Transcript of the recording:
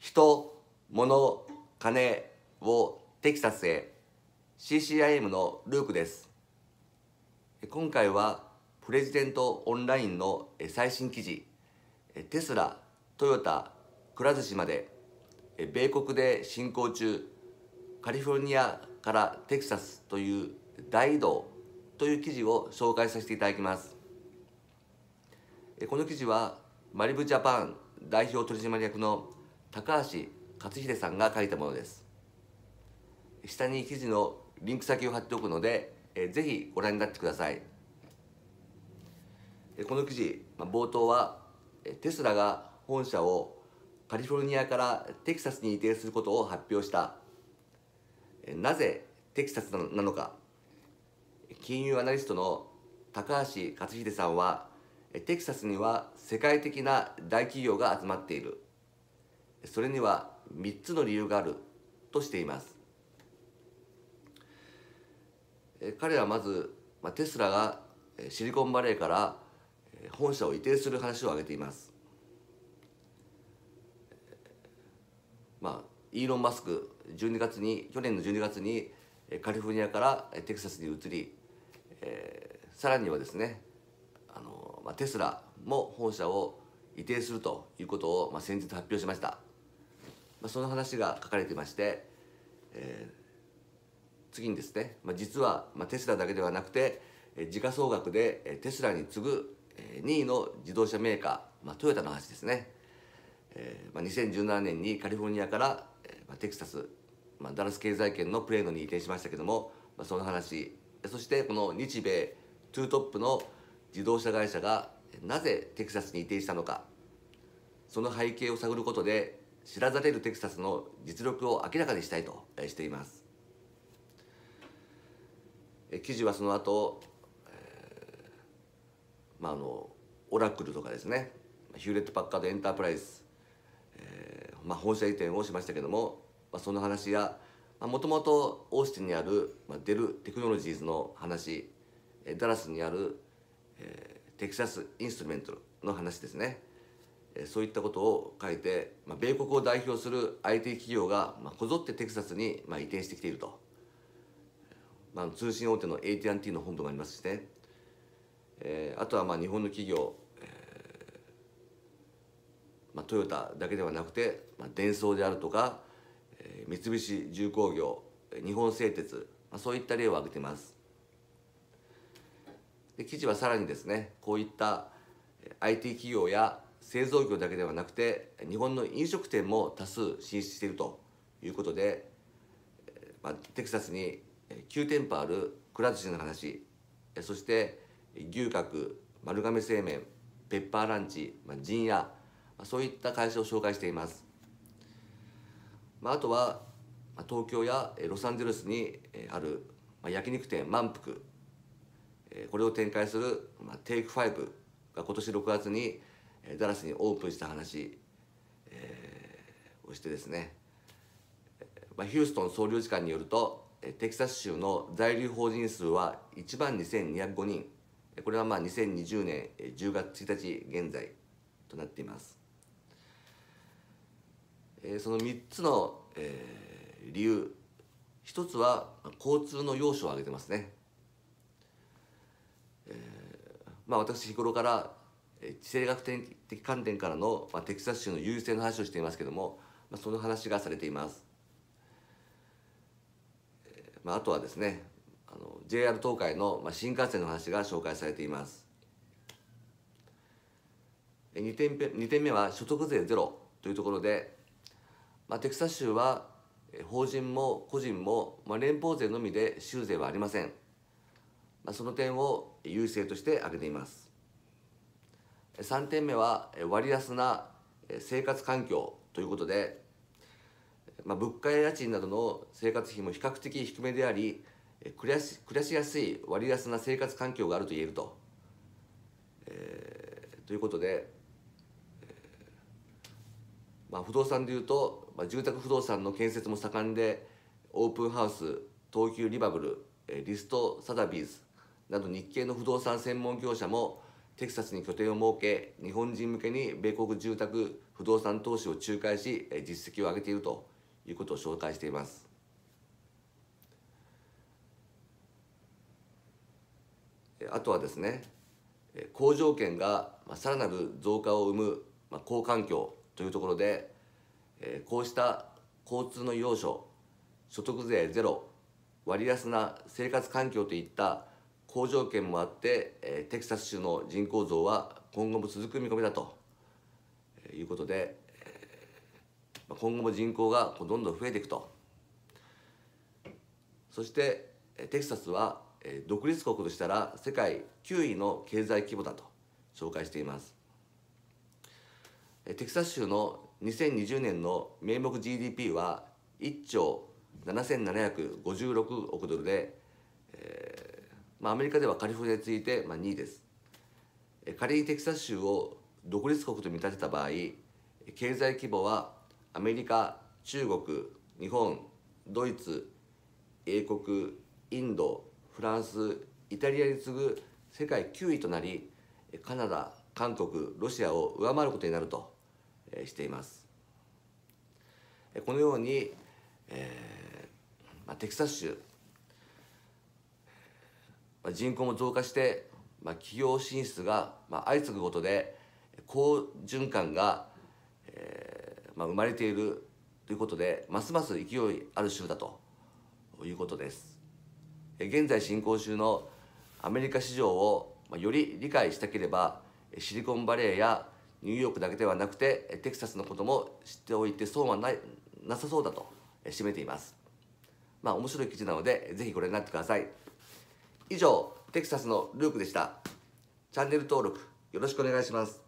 人、物、金をテキサスへ CCIM のルークです。今回はプレジデントオンラインの最新記事テスラ、トヨタ、くら寿司まで米国で進行中カリフォルニアからテキサスという大移動という記事を紹介させていただきますこの記事はマリブジャパン代表取締役の高橋勝秀さんが書いたものです下に記事のリンク先を貼っておくので、えー、ぜひご覧になってくださいこの記事冒頭はテスラが本社をカリフォルニアからテキサスに移転することを発表したなぜテキサスなのか金融アナリストの高橋克秀さんはテキサスには世界的な大企業が集まっているそれには3つの理由があるとしています彼はまずテスラがシリコンバレーから本社を移転する話を挙げていますまあイーロン・マスク12月に去年の12月にカリフォルニアからテキサスに移り、えー、さらにはですねあの、まあ、テスラも本社を移転するということを、まあ、先日発表しましたあ、その話が書かれてまして、えー、次にですね、まあ、実は、まあ、テスラだけではなくて、えー、時価総額で、えー、テスラに次ぐ、えー、2位の自動車メーカー、まあ、トヨタの話ですね、えーまあ、2017年にカリフォルニアから、えーまあ、テキサス、まあ、ダラス経済圏のプレーノに移転しましたけども、まあ、その話そしてこの日米トゥートップの自動車会社がなぜテキサスに移転したのかその背景を探ることで知らざれるテキサスの実力を明らかにしたいとしています記事はその後、えー、まああのオラクルとかですねヒューレット・パッカード・エンタープライズ、えーまあ、本社移転をしましたけども、まあ、その話やもともとオースティンにある、まあ、デル・テクノロジーズの話ダラスにある、えー、テキサス・インストゥルメントの話ですねそういったことを書いて、まあ、米国を代表する IT 企業が、まあ、こぞってテキサスに、まあ、移転してきていると、まあ、通信大手の AT&T の本部がありますしね、えー、あとはまあ日本の企業、えーまあ、トヨタだけではなくて、まあ、デンソーであるとか、えー、三菱重工業日本製鉄、まあ、そういった例を挙げていますで記事はさらにですねこういった IT 企業や製造業だけではなくて日本の飲食店も多数進出しているということで、まあ、テキサスに9店舗あるくら寿司の話そして牛角丸亀製麺ペッパーランチ陣屋そういった会社を紹介しています、まあ、あとは東京やロサンゼルスにある焼肉店満腹これを展開するテイク5が今年6月にダラスにオープンした話、えー、をしてですね、まあ、ヒューストン総領事館によるとテキサス州の在留邦人数は1万2205人これはまあ2020年10月1日現在となっていますその3つの、えー、理由一つは交通の要所を挙げてますね、えー、まあ私日頃から地政学的観点からの、まあ、テキサス州の優勢の話をしていますけども、まあ、その話がされています、まあ、あとはですねあの JR 東海の、まあ、新幹線の話が紹介されています2点 ,2 点目は所得税ゼロというところで、まあ、テキサス州は法人も個人も、まあ、連邦税のみで州税はありません、まあ、その点を優勢として挙げています3点目は割安な生活環境ということで、まあ、物価や家賃などの生活費も比較的低めであり暮らし暮らしやすい割安な生活環境があると言えると。えー、ということで、えー、まあ、不動産でいうと、まあ、住宅不動産の建設も盛んでオープンハウス東急リバブルリストサダビーズなど日系の不動産専門業者もテキサスに拠点を設け日本人向けに米国住宅不動産投資を仲介し実績を上げているということを紹介していますあとはですね好条件がさらなる増加を生む好環境というところでこうした交通の要所所得税ゼロ割安な生活環境といった好条件もあって、えー、テキサス州の人口増は今後も続く見込みだと、えー、いうことで、えー、今後も人口がどんどん増えていくとそしてテキサスは、えー、独立国としたら世界9位の経済規模だと紹介しています、えー、テキサス州の2020年の名目 GDP は1兆7756億ドルで、えーまあ、アメリカではカリフォルニアについて、まあ、2位です仮にテキサス州を独立国と見立てた場合経済規模はアメリカ中国日本ドイツ英国インドフランスイタリアに次ぐ世界9位となりカナダ韓国ロシアを上回ることになるとしていますこのように、えーまあ、テキサス州まあ、人口も増加して、まあ、企業進出が、まあ、相次ぐことで好循環が、えーまあ、生まれているということでますます勢いある州だということです現在進行中のアメリカ市場をより理解したければシリコンバレーやニューヨークだけではなくてテキサスのことも知っておいて損はないなさそうだと締めていますまあ面白い記事なのでぜひご覧になってください以上、テキサスのルークでした。チャンネル登録よろしくお願いします。